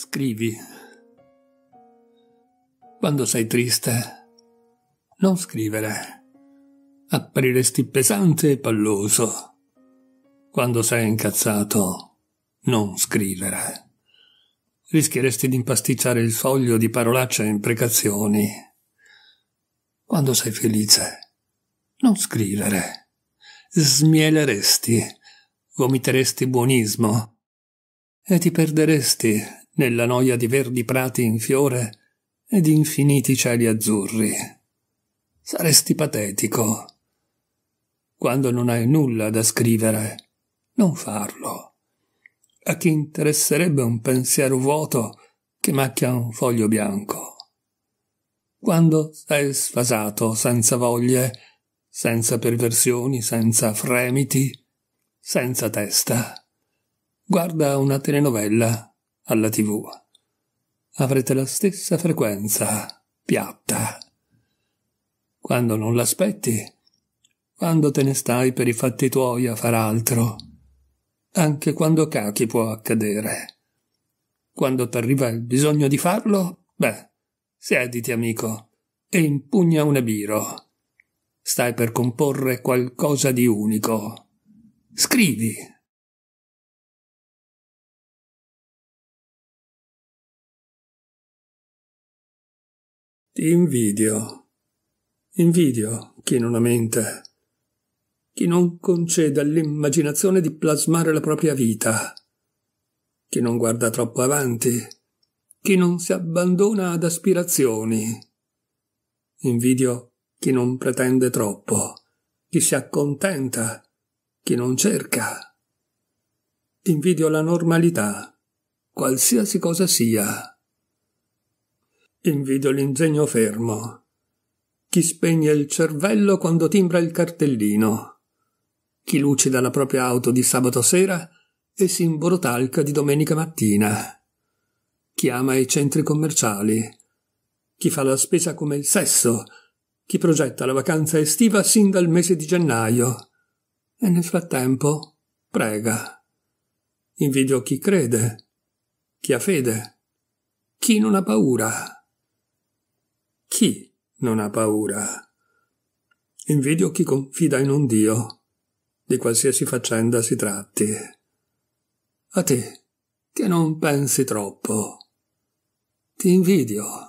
Scrivi. Quando sei triste, non scrivere. Appariresti pesante e palloso. Quando sei incazzato, non scrivere. Rischieresti di impasticciare il foglio di parolacce e imprecazioni. Quando sei felice, non scrivere. Smieleresti, vomiteresti buonismo e ti perderesti nella noia di verdi prati in fiore e di infiniti cieli azzurri. Saresti patetico. Quando non hai nulla da scrivere, non farlo. A chi interesserebbe un pensiero vuoto che macchia un foglio bianco? Quando sei sfasato, senza voglie, senza perversioni, senza fremiti, senza testa, guarda una telenovella alla tv. Avrete la stessa frequenza, piatta. Quando non l'aspetti, quando te ne stai per i fatti tuoi a far altro, anche quando cachi può accadere. Quando t'arriva il bisogno di farlo, beh, siediti amico e impugna un abiro. Stai per comporre qualcosa di unico. Scrivi, Ti invidio. Invidio chi non ha mente, chi non concede all'immaginazione di plasmare la propria vita, chi non guarda troppo avanti, chi non si abbandona ad aspirazioni. Invidio chi non pretende troppo, chi si accontenta, chi non cerca. Invidio la normalità, qualsiasi cosa sia. Invido l'ingegno fermo. Chi spegne il cervello quando timbra il cartellino. Chi lucida la propria auto di sabato sera e si imbrotalca di domenica mattina. Chi ama i centri commerciali. Chi fa la spesa come il sesso. Chi progetta la vacanza estiva sin dal mese di gennaio. E nel frattempo prega. Invidio chi crede, chi ha fede, chi non ha paura. Chi non ha paura? Invidio chi confida in un Dio, di qualsiasi faccenda si tratti. A te, che non pensi troppo. Ti invidio.